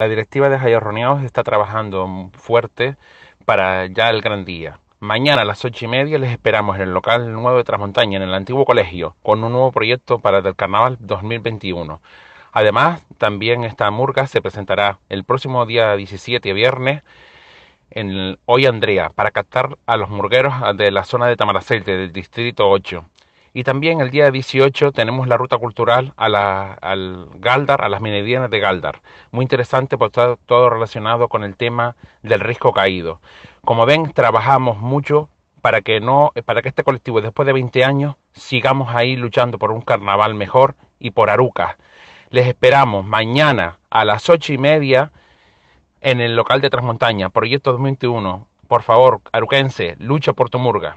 La directiva de Jaya está trabajando fuerte para ya el gran día. Mañana a las ocho y media les esperamos en el local nuevo de Trasmontaña, en el antiguo colegio, con un nuevo proyecto para el Carnaval 2021. Además, también esta murga se presentará el próximo día 17, viernes, en Hoy Andrea, para captar a los murgueros de la zona de Tamaraceite del distrito 8. Y también el día 18 tenemos la ruta cultural a la, al Galdar, a las minerías de Galdar. Muy interesante porque está todo relacionado con el tema del riesgo caído. Como ven, trabajamos mucho para que no para que este colectivo después de 20 años sigamos ahí luchando por un carnaval mejor y por Aruca. Les esperamos mañana a las ocho y media en el local de Transmontaña, Proyecto 2021. Por favor, aruquense, lucha por tu murga.